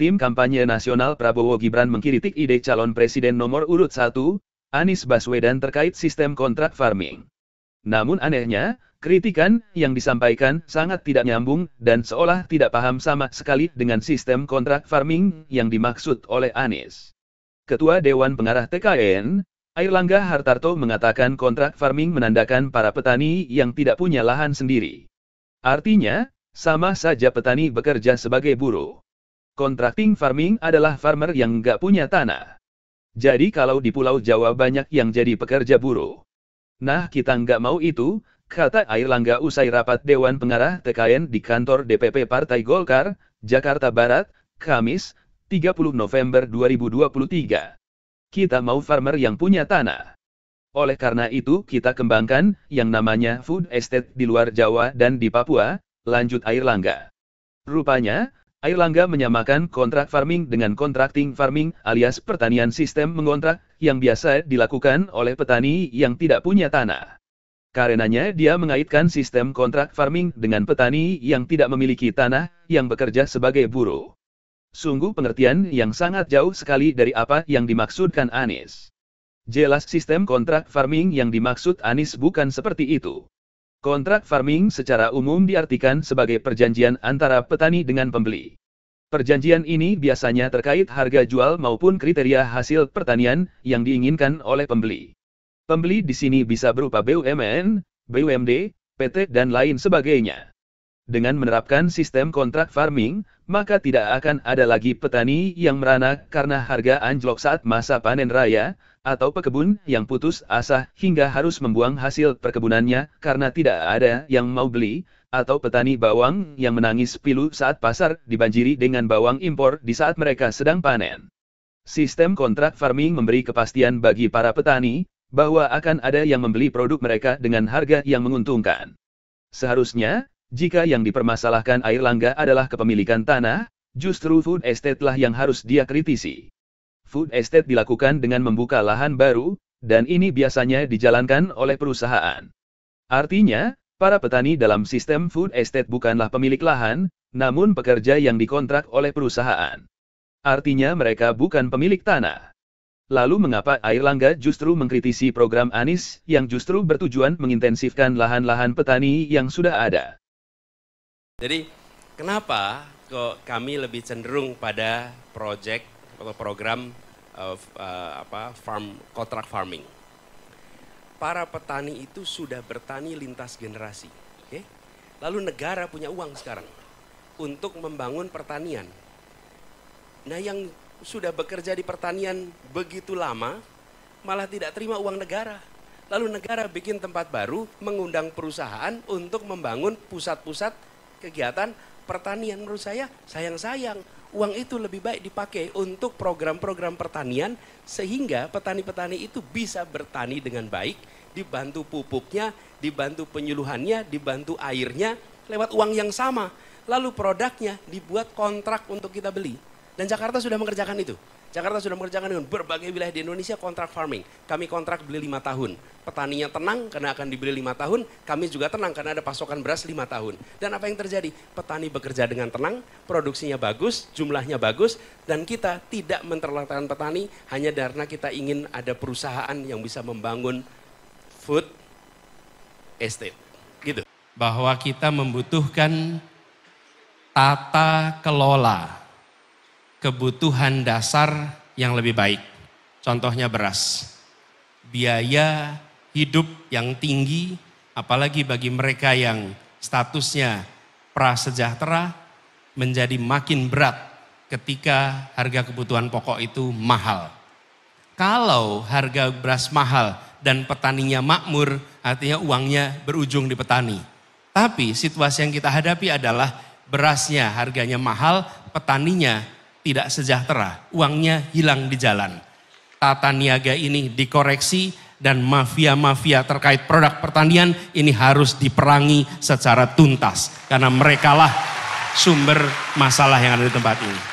Tim kampanye nasional Prabowo Gibran mengkritik ide calon presiden nomor urut 1, Anies Baswedan terkait sistem kontrak farming. Namun anehnya, kritikan yang disampaikan sangat tidak nyambung dan seolah tidak paham sama sekali dengan sistem kontrak farming yang dimaksud oleh Anies. Ketua Dewan Pengarah TKN, Airlangga Hartarto mengatakan kontrak farming menandakan para petani yang tidak punya lahan sendiri. Artinya, sama saja petani bekerja sebagai buruh. Contracting farming adalah farmer yang nggak punya tanah. Jadi kalau di Pulau Jawa banyak yang jadi pekerja buruh. Nah kita nggak mau itu, kata Air Langga usai rapat Dewan Pengarah TKN di kantor DPP Partai Golkar, Jakarta Barat, Kamis, 30 November 2023. Kita mau farmer yang punya tanah. Oleh karena itu kita kembangkan yang namanya food estate di luar Jawa dan di Papua, lanjut Air Langga. Rupanya, Air Langga menyamakan kontrak farming dengan contracting farming alias pertanian sistem mengontrak yang biasa dilakukan oleh petani yang tidak punya tanah. Karenanya dia mengaitkan sistem kontrak farming dengan petani yang tidak memiliki tanah yang bekerja sebagai buruh. Sungguh pengertian yang sangat jauh sekali dari apa yang dimaksudkan Anies. Jelas sistem kontrak farming yang dimaksud Anies bukan seperti itu. Kontrak farming secara umum diartikan sebagai perjanjian antara petani dengan pembeli. Perjanjian ini biasanya terkait harga jual maupun kriteria hasil pertanian yang diinginkan oleh pembeli. Pembeli di sini bisa berupa BUMN, BUMD, PT dan lain sebagainya. Dengan menerapkan sistem kontrak farming, maka tidak akan ada lagi petani yang merana karena harga anjlok saat masa panen raya, atau pekebun yang putus asa hingga harus membuang hasil perkebunannya karena tidak ada yang mau beli, atau petani bawang yang menangis pilu saat pasar dibanjiri dengan bawang impor di saat mereka sedang panen. Sistem kontrak farming memberi kepastian bagi para petani bahwa akan ada yang membeli produk mereka dengan harga yang menguntungkan. Seharusnya, jika yang dipermasalahkan Air Langga adalah kepemilikan tanah, justru food estate lah yang harus dia kritisi. Food estate dilakukan dengan membuka lahan baru, dan ini biasanya dijalankan oleh perusahaan. Artinya, para petani dalam sistem food estate bukanlah pemilik lahan, namun pekerja yang dikontrak oleh perusahaan. Artinya mereka bukan pemilik tanah. Lalu mengapa Air Langga justru mengkritisi program Anies yang justru bertujuan mengintensifkan lahan-lahan petani yang sudah ada? Jadi kenapa kok kami lebih cenderung pada project atau program of, eh, uh, eh, apa farm kontrak farming. Para petani itu sudah bertani lintas generasi, oke? Okay? Lalu negara punya uang sekarang untuk membangun pertanian. Nah, yang sudah bekerja di pertanian begitu lama malah tidak terima uang negara. Lalu negara bikin tempat baru, mengundang perusahaan untuk membangun pusat-pusat kegiatan pertanian menurut saya sayang-sayang uang itu lebih baik dipakai untuk program-program pertanian sehingga petani-petani itu bisa bertani dengan baik, dibantu pupuknya, dibantu penyuluhannya, dibantu airnya lewat uang yang sama. Lalu produknya dibuat kontrak untuk kita beli. Dan Jakarta sudah mengerjakan itu. Jakarta sudah mengerjakan dengan berbagai wilayah di Indonesia kontrak farming. Kami kontrak beli lima tahun. Petaninya tenang karena akan dibeli lima tahun, kami juga tenang karena ada pasokan beras lima tahun. Dan apa yang terjadi? Petani bekerja dengan tenang, produksinya bagus, jumlahnya bagus, dan kita tidak menterlantarkan petani hanya karena kita ingin ada perusahaan yang bisa membangun food estate. Gitu. Bahwa kita membutuhkan tata kelola kebutuhan dasar yang lebih baik. Contohnya beras. Biaya hidup yang tinggi, apalagi bagi mereka yang statusnya prasejahtera, menjadi makin berat ketika harga kebutuhan pokok itu mahal. Kalau harga beras mahal dan petaninya makmur, artinya uangnya berujung di petani. Tapi situasi yang kita hadapi adalah berasnya harganya mahal, petaninya tidak sejahtera, uangnya hilang di jalan. Tata niaga ini dikoreksi dan mafia-mafia terkait produk pertanian ini harus diperangi secara tuntas karena merekalah sumber masalah yang ada di tempat ini.